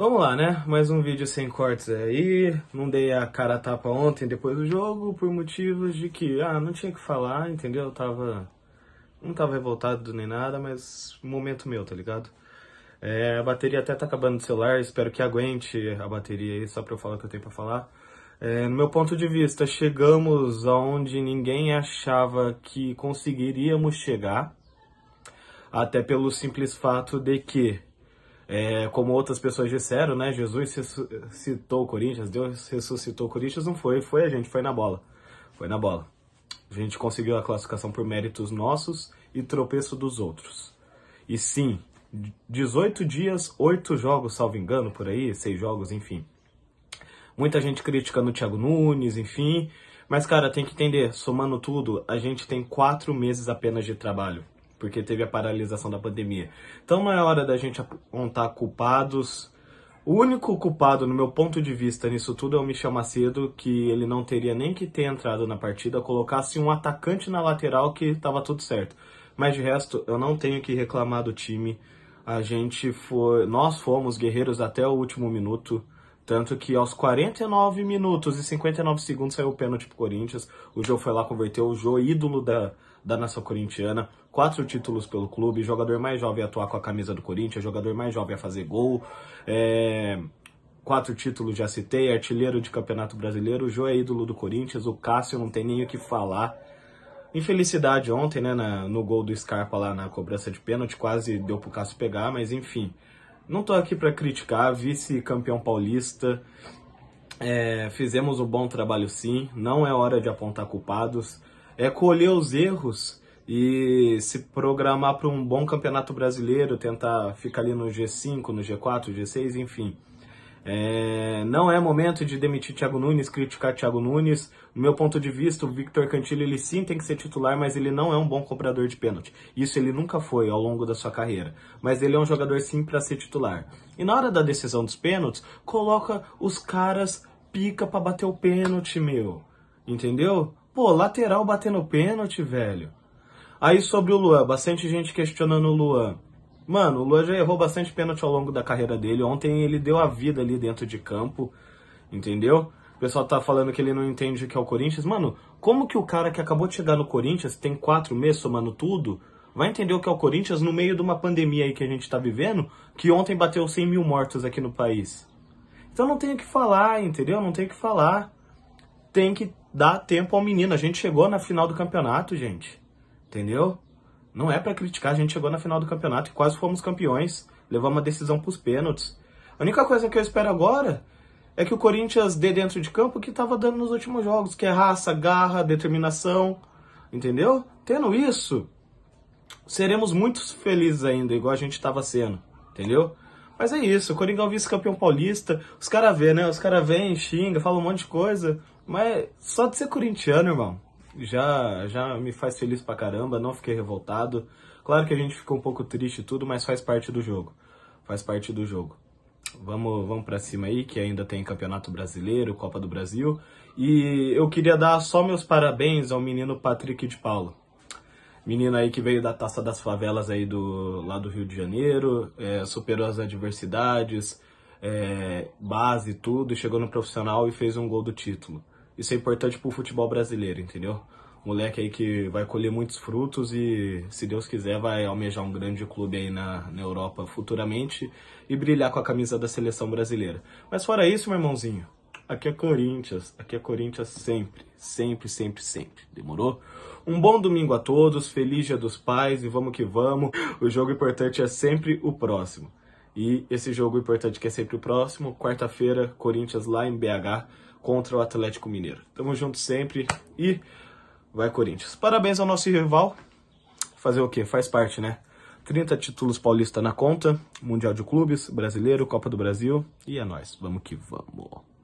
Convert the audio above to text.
Vamos lá, né? Mais um vídeo sem cortes aí. Não dei a cara a tapa ontem depois do jogo por motivos de que, ah, não tinha que falar, entendeu? Eu tava. Não tava revoltado nem nada, mas momento meu, tá ligado? É, a bateria até tá acabando do celular, espero que aguente a bateria aí, só pra eu falar o que eu tenho pra falar. É, no meu ponto de vista, chegamos aonde ninguém achava que conseguiríamos chegar, até pelo simples fato de que é, como outras pessoas disseram, né? Jesus ressuscitou o Corinthians, Deus ressuscitou o Corinthians, não foi, foi a gente, foi na bola. Foi na bola. A gente conseguiu a classificação por méritos nossos e tropeço dos outros. E sim, 18 dias, 8 jogos, salvo engano, por aí, 6 jogos, enfim. Muita gente criticando o Thiago Nunes, enfim. Mas, cara, tem que entender, somando tudo, a gente tem 4 meses apenas de trabalho porque teve a paralisação da pandemia. Então não é hora da gente apontar culpados. O único culpado, no meu ponto de vista, nisso tudo é o Michel Macedo, que ele não teria nem que ter entrado na partida, colocasse um atacante na lateral que estava tudo certo. Mas de resto, eu não tenho que reclamar do time. A gente foi, nós fomos guerreiros até o último minuto. Tanto que aos 49 minutos e 59 segundos saiu o pênalti pro Corinthians. O Jô foi lá, converteu. O Jô, ídolo da, da nação corintiana quatro títulos pelo clube, jogador mais jovem a atuar com a camisa do Corinthians, jogador mais jovem a fazer gol, é, quatro títulos já citei, artilheiro de Campeonato Brasileiro, o Jô é ídolo do Corinthians, o Cássio não tem nem o que falar. Infelicidade ontem, né, na, no gol do Scarpa lá na cobrança de pênalti, quase deu pro Cássio pegar, mas enfim. Não tô aqui para criticar, vice-campeão paulista, é, fizemos um bom trabalho sim, não é hora de apontar culpados, é colher os erros e se programar para um bom campeonato brasileiro, tentar ficar ali no G5, no G4, G6, enfim. É, não é momento de demitir Thiago Nunes, criticar Thiago Nunes. Do meu ponto de vista, o Victor Cantillo ele sim tem que ser titular, mas ele não é um bom cobrador de pênalti. Isso ele nunca foi ao longo da sua carreira. Mas ele é um jogador sim para ser titular. E na hora da decisão dos pênaltis, coloca os caras pica para bater o pênalti, meu. Entendeu? Pô, lateral batendo pênalti, velho. Aí sobre o Luan, bastante gente questionando o Luan. Mano, o Luan já errou bastante pênalti ao longo da carreira dele. Ontem ele deu a vida ali dentro de campo, entendeu? O pessoal tá falando que ele não entende o que é o Corinthians. Mano, como que o cara que acabou de chegar no Corinthians, tem quatro meses somando tudo, vai entender o que é o Corinthians no meio de uma pandemia aí que a gente tá vivendo, que ontem bateu 100 mil mortos aqui no país? Então não tem o que falar, entendeu? Não tem o que falar. Tem que dar tempo ao menino. A gente chegou na final do campeonato, gente. Entendeu? Não é para criticar, a gente chegou na final do campeonato e quase fomos campeões. Levamos a decisão pros pênaltis. A única coisa que eu espero agora é que o Corinthians dê dentro de campo o que estava dando nos últimos jogos, que é raça, garra, determinação, entendeu? Tendo isso, seremos muito felizes ainda, igual a gente estava sendo, entendeu? Mas é isso, o Coringão é vice-campeão paulista, os caras vê, né? Os caras vêm, xinga, falam um monte de coisa, mas só de ser corintiano, irmão, já, já me faz feliz pra caramba, não fiquei revoltado. Claro que a gente ficou um pouco triste e tudo, mas faz parte do jogo. Faz parte do jogo. Vamos, vamos para cima aí, que ainda tem Campeonato Brasileiro, Copa do Brasil. E eu queria dar só meus parabéns ao menino Patrick de Paulo. Menino aí que veio da Taça das Favelas aí do, lá do Rio de Janeiro, é, superou as adversidades, é, base e tudo, chegou no profissional e fez um gol do título isso é importante pro futebol brasileiro, entendeu? Moleque aí que vai colher muitos frutos e, se Deus quiser, vai almejar um grande clube aí na, na Europa futuramente e brilhar com a camisa da seleção brasileira. Mas fora isso, meu irmãozinho, aqui é Corinthians, aqui é Corinthians sempre, sempre, sempre, sempre. Demorou? Um bom domingo a todos, feliz dia dos pais e vamos que vamos. O jogo importante é sempre o próximo. E esse jogo importante que é sempre o próximo, quarta-feira, Corinthians lá em BH contra o Atlético Mineiro. Tamo junto sempre e vai Corinthians. Parabéns ao nosso rival. Fazer o quê? Faz parte, né? 30 títulos paulista na conta, Mundial de Clubes, Brasileiro, Copa do Brasil e é nós. Vamos que vamos.